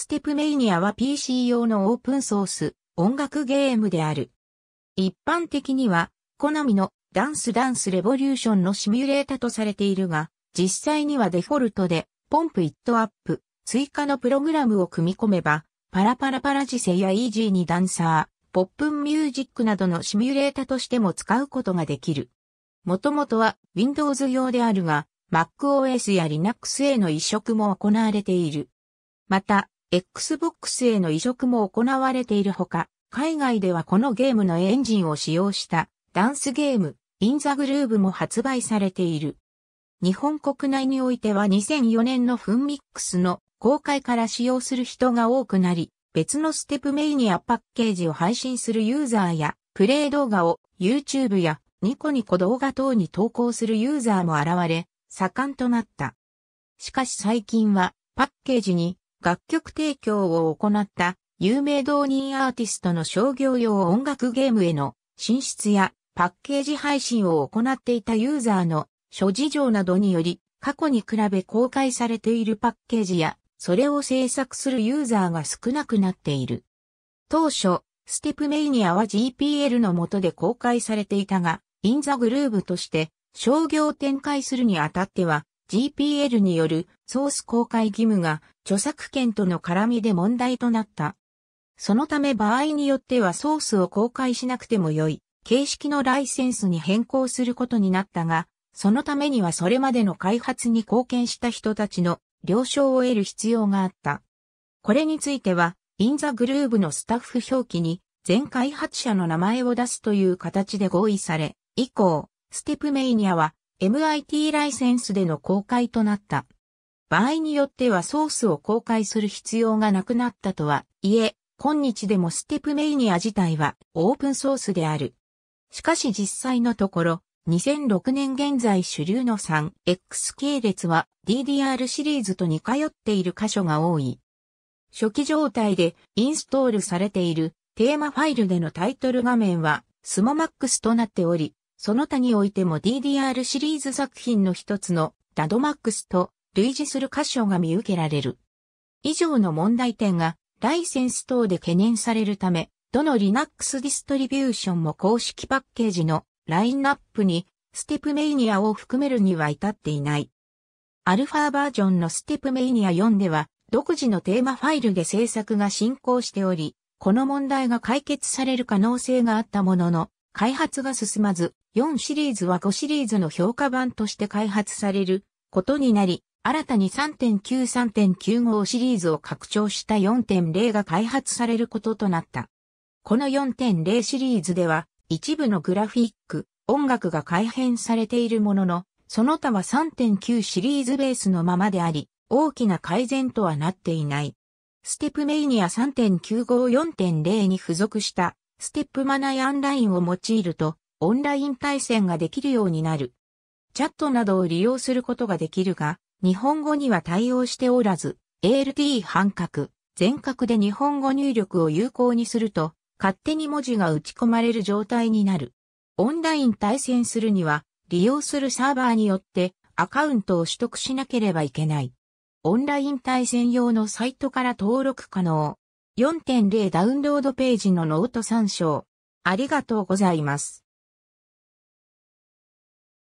ステップメイニアは PC 用のオープンソース、音楽ゲームである。一般的には、好みのダンスダンスレボリューションのシミュレータとされているが、実際にはデフォルトで、ポンプイットアップ、追加のプログラムを組み込めば、パラパラパラ時世やイージーにダンサー、ポップンミュージックなどのシミュレータとしても使うことができる。もともとは Windows 用であるが、MacOS や Linux への移植も行われている。また、Xbox への移植も行われているほか、海外ではこのゲームのエンジンを使用したダンスゲーム、インザグルーブも発売されている。日本国内においては2004年のフンミックスの公開から使用する人が多くなり、別のステップメイニアパッケージを配信するユーザーや、プレイ動画を YouTube やニコニコ動画等に投稿するユーザーも現れ、盛んとなった。しかし最近はパッケージに楽曲提供を行った有名同人アーティストの商業用音楽ゲームへの進出やパッケージ配信を行っていたユーザーの諸事情などにより過去に比べ公開されているパッケージやそれを制作するユーザーが少なくなっている。当初、ステップメイニアは GPL の下で公開されていたが、インザグルーブとして商業展開するにあたっては GPL によるソース公開義務が著作権との絡みで問題となった。そのため場合によってはソースを公開しなくても良い形式のライセンスに変更することになったが、そのためにはそれまでの開発に貢献した人たちの了承を得る必要があった。これについては、インザグルーブのスタッフ表記に全開発者の名前を出すという形で合意され、以降、ステップメイニアは MIT ライセンスでの公開となった。場合によってはソースを公開する必要がなくなったとはいえ、今日でもステップメイニア自体はオープンソースである。しかし実際のところ、2006年現在主流の 3X 系列は DDR シリーズと似通っている箇所が多い。初期状態でインストールされているテーマファイルでのタイトル画面はスモマックスとなっており、その他においても DDR シリーズ作品の一つのダドマックスと類似する箇所が見受けられる。以上の問題点がライセンス等で懸念されるため、どの Linux ディストリビューションも公式パッケージのラインナップにステップメイニアを含めるには至っていない。アルファバージョンのステップメイニア4では独自のテーマファイルで制作が進行しており、この問題が解決される可能性があったものの、開発が進まず、4シリーズは5シリーズの評価版として開発されることになり、新たに3.9-3.95シリーズを拡張した4.0が開発されることとなった。この4.0シリーズでは、一部のグラフィック、音楽が改変されているものの、その他は3.9シリーズベースのままであり、大きな改善とはなっていない。ステップメイニア3.954.0に付属したステップマナアンラインを用いると、オンライン対戦ができるようになる。チャットなどを利用することができるが、日本語には対応しておらず、ALT 半角、全角で日本語入力を有効にすると、勝手に文字が打ち込まれる状態になる。オンライン対戦するには、利用するサーバーによってアカウントを取得しなければいけない。オンライン対戦用のサイトから登録可能。4.0ダウンロードページのノート参照。ありがとうございます。